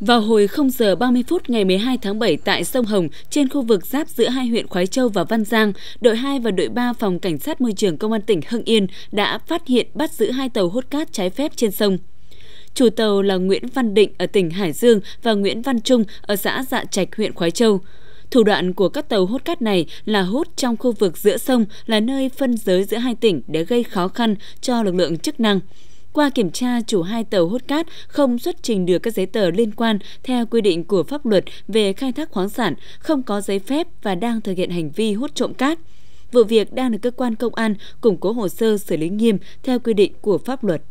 Vào hồi 0 giờ 30 phút ngày 12 tháng 7 tại sông Hồng, trên khu vực giáp giữa hai huyện Khói Châu và Văn Giang, đội 2 và đội 3 phòng cảnh sát môi trường công an tỉnh Hưng Yên đã phát hiện bắt giữ hai tàu hút cát trái phép trên sông. Chủ tàu là Nguyễn Văn Định ở tỉnh Hải Dương và Nguyễn Văn Trung ở xã Dạ Trạch, huyện Khói Châu. Thủ đoạn của các tàu hút cát này là hút trong khu vực giữa sông là nơi phân giới giữa hai tỉnh để gây khó khăn cho lực lượng chức năng. Qua kiểm tra, chủ hai tàu hút cát không xuất trình được các giấy tờ liên quan theo quy định của pháp luật về khai thác khoáng sản, không có giấy phép và đang thực hiện hành vi hút trộm cát. Vụ việc đang được cơ quan công an củng cố hồ sơ xử lý nghiêm theo quy định của pháp luật.